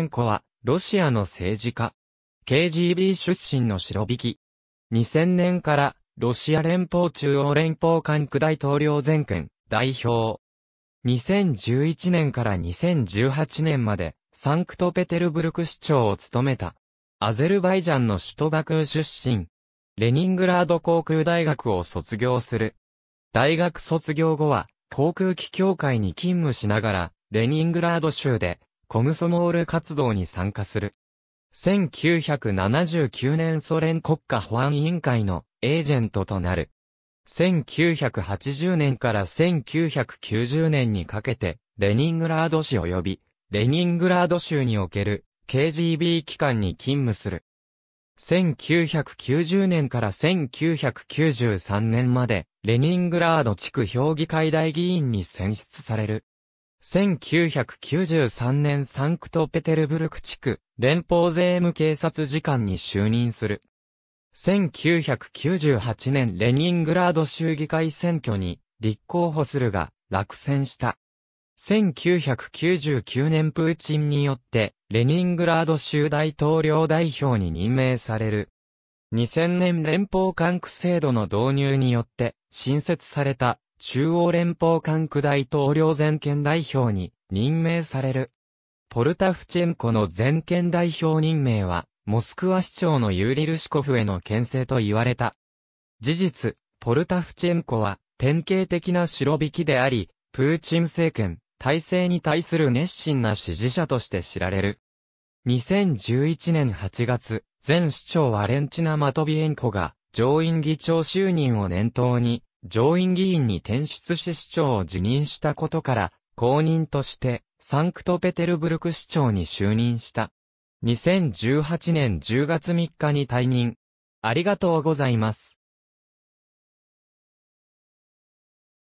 ンコは、ロシアの政治家。KGB 出身の白引き。2000年から、ロシア連邦中央連邦管区大統領全権、代表。2011年から2018年まで、サンクトペテルブルク市長を務めた。アゼルバイジャンの首都バクー出身。レニングラード航空大学を卒業する。大学卒業後は、航空機協会に勤務しながら、レニングラード州でコムソモール活動に参加する。1979年ソ連国家保安委員会のエージェントとなる。1980年から1990年にかけて、レニングラード市及び、レニングラード州における KGB 機関に勤務する。1990年から1993年まで、レニングラード地区評議会大議員に選出される。1993年サンクトペテルブルク地区連邦税務警察次官に就任する。1998年レニングラード州議会選挙に立候補するが落選した。1999年プーチンによってレニングラード州大統領代表に任命される。2000年連邦管区制度の導入によって新設された中央連邦管区大統領全権代表に任命される。ポルタフチェンコの全権代表任命は、モスクワ市長のユーリルシコフへの牽制と言われた。事実、ポルタフチェンコは典型的な白引きであり、プーチン政権、体制に対する熱心な支持者として知られる。2011年8月、前市長はレンチナ・マトビエンコが上院議長就任を念頭に、上院議員に転出し市長を辞任したことから、公認として、サンクトペテルブルク市長に就任した。2018年10月3日に退任。ありがとうございます。